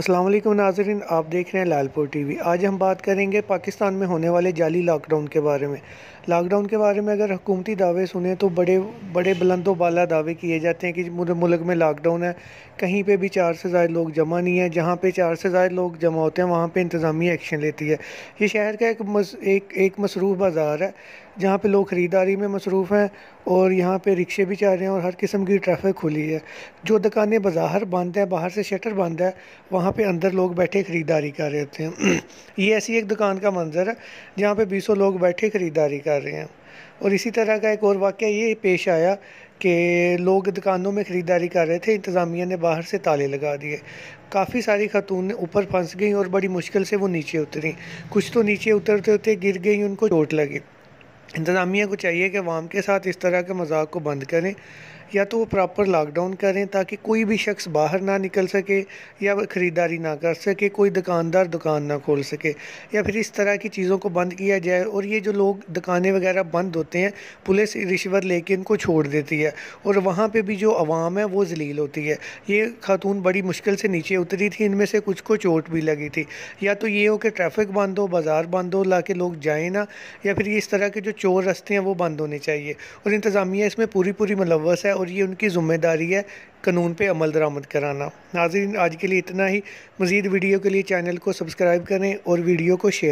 असलम नाजरन आप देख रहे हैं लालपुर टीवी आज हम बात करेंगे पाकिस्तान में होने वाले जाली लॉकडाउन के बारे में लॉकडाउन के बारे में अगर हुकूमती दावे सुने तो बड़े बड़े बुलंदो बाला दावे किए जाते हैं कि मुल्क में लॉकडाउन है कहीं पे भी चार से ज़्यादा लोग जमा नहीं है जहाँ पे चार से ज़्यादा लोग जमा होते हैं वहाँ पे इंतज़ामी एक्शन लेती है ये शहर का एक मस, एक एक मसरूफ़ बाज़ार है जहाँ पे लोग ख़रीदारी में मसरूफ़ हैं और यहाँ पे रिक्शे भी चाह रहे हैं और हर किस्म की ट्रैफिक खुली है जो दुकानें बाज़ार बंद हैं बाहर से शटर बंद है वहाँ जहाँ पे अंदर लोग बैठे ख़रीदारी कर रहे थे ये ऐसी एक दुकान का मंजर है जहाँ पे बीसों लोग बैठे ख़रीदारी कर रहे हैं और इसी तरह का एक और वाक्य ये पेश आया कि लोग दुकानों में ख़रीदारी कर रहे थे इंतज़ामिया ने बाहर से ताले लगा दिए काफ़ी सारी खतून ऊपर फंस गई और बड़ी मुश्किल से वो नीचे उतरी कुछ तो नीचे उतरते उतरते गिर गई उनको चोट लगी इंतज़ामिया को चाहिए कि वाम के साथ इस तरह के मजाक को बंद करें या तो वो प्रॉपर लॉकडाउन करें ताकि कोई भी शख्स बाहर ना निकल सके या ख़रीदारी ना कर सके कोई दुकानदार दुकान ना खोल सके या फिर इस तरह की चीज़ों को बंद किया जाए और ये जो लोग दुकानें वगैरह बंद होते हैं पुलिस रिश्वत लेके इनको छोड़ देती है और वहाँ पर भी जो आवाम है वो जलील होती है ये खातून बड़ी मुश्किल से नीचे उतरी थी इनमें से कुछ को चोट भी लगी थी या तो ये हो कि ट्रैफिक बंद हो बाज़ार बंद हो ला के लोग जाएँ ना या फिर इस तरह के जो चोर रस्ते हैं वो बंद होने चाहिए और इंतज़ामिया इसमें पूरी पूरी मुलवस है और ये उनकी ज़िम्मेदारी है कानून पे अमल दरामद कराना नाजरीन आज के लिए इतना ही मज़ीद वीडियो के लिए चैनल को सब्सक्राइब करें और वीडियो को शेयर